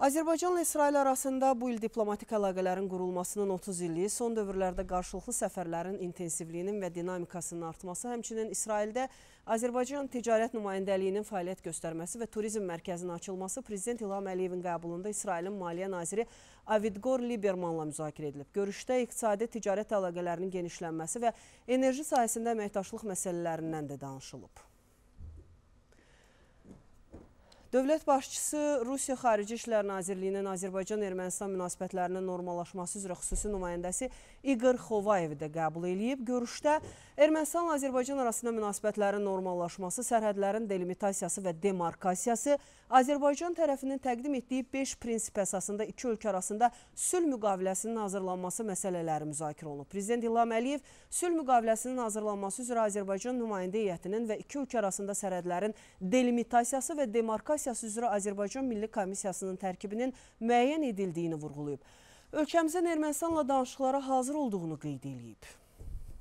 Azərbaycanla İsrail arasında bu il diplomatik əlaqələrin qurulmasının 30 illiyi, son dövrlərdə qarşılıqlı səfərlərin intensivliyinin və dinamikasının artması, həmçinin İsraildə Azərbaycan ticarət nümayəndəliyinin fəaliyyət göstərməsi və turizm mərkəzinin açılması Prezident İlham Əliyevin qəbulunda İsrailin Maliyyə Naziri Avidqor Libermanla müzakirə edilib. Görüşdə iqtisadi ticarət əlaqələrinin genişlənməsi və enerji sahəsində əməkdaşlıq məsələlərindən də danışılıb. Dövlət başçısı Rusiya Xarici İşlər Nazirliyinin Azərbaycan-Ermənistan münasibətlərinin normallaşması üzrə xüsusi nümayəndəsi İqır Xovayevi də qəbul edib. Görüşdə Ermənistanla Azərbaycan arasında münasibətlərin normallaşması, sərhədlərin delimitasiyası və demarkasiyası, Azərbaycan tərəfinin təqdim etdiyi 5 prinsip əsasında iki ölkə arasında sülh müqaviləsinin hazırlanması məsələləri müzakirə olunub. Prezident İlham Əliyev sülh müqaviləsinin hazırlanması üzrə Azərbaycan nümayəndə heyətinin və iki ölkə arasında sərhədlərin delimitasiyası və demarkasiyası Miqrasiyası üzrə Azərbaycan Milli Komissiyasının tərkibinin müəyyən edildiyini vurğulayıb. Ölkəmizin Ermənistanla danışıqlara hazır olduğunu qeyd edib.